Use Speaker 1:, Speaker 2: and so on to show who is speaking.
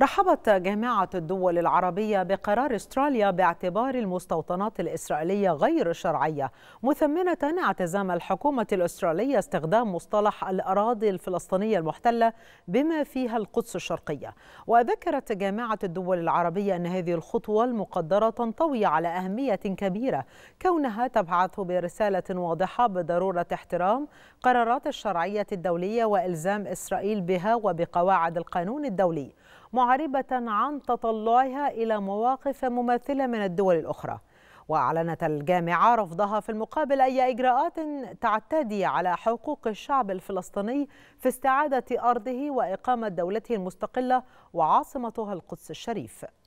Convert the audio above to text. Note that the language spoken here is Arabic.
Speaker 1: رحبت جامعة الدول العربية بقرار استراليا باعتبار المستوطنات الإسرائيلية غير شرعية مثمنة اعتزام الحكومة الأسترالية استخدام مصطلح الأراضي الفلسطينية المحتلة بما فيها القدس الشرقية وذكرت جامعة الدول العربية أن هذه الخطوة المقدرة تنطوي على أهمية كبيرة كونها تبعث برسالة واضحة بضرورة احترام قرارات الشرعية الدولية وإلزام إسرائيل بها وبقواعد القانون الدولي معربة عن تطلعها إلى مواقف مماثلة من الدول الأخرى وأعلنت الجامعة رفضها في المقابل أي إجراءات تعتدي على حقوق الشعب الفلسطيني في استعادة أرضه وإقامة دولته المستقلة وعاصمتها القدس الشريف